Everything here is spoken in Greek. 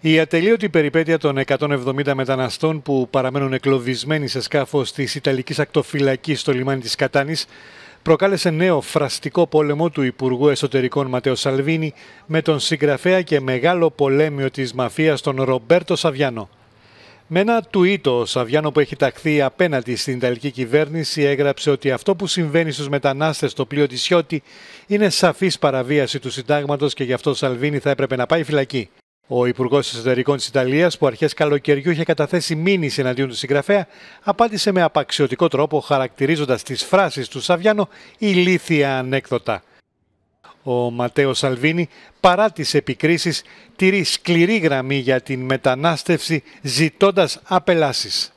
Η ατελείωτη περιπέτεια των 170 μεταναστών που παραμένουν εκλωβισμένοι σε σκάφος της Ιταλικής ακτοφυλακής στο λιμάνι της Κατάνης προκάλεσε νέο φραστικό πόλεμο του Υπουργού Εσωτερικών Ματέο Σαλβίνη με τον συγγραφέα και μεγάλο πολέμιο της μαφίας τον Ρομπέρτο Σαβιάνο. Με ένα τουίτο, ο Σαβιάνο που έχει ταχθεί απέναντι στην Ιταλική κυβέρνηση έγραψε ότι αυτό που συμβαίνει στους μετανάστες στο πλοίο της Σιώτη είναι σαφής παραβίαση του συντάγματος και γι' αυτό ο Σαλβίνη θα έπρεπε να πάει φυλακή. Ο Υπουργός Εσωτερικών της Ιταλίας, που αρχές καλοκαιριού είχε καταθέσει μήνυση εναντίον του συγγραφέα, απάντησε με απαξιωτικό τρόπο, χαρακτηρίζοντας τις φράσεις του Σαβιάνο ηλίθια ανέκδοτα. Ο Ματέο Σαλβίνη, παρά τις επικρίσεις, τηρεί σκληρή γραμμή για την μετανάστευση ζητώντας απελάσεις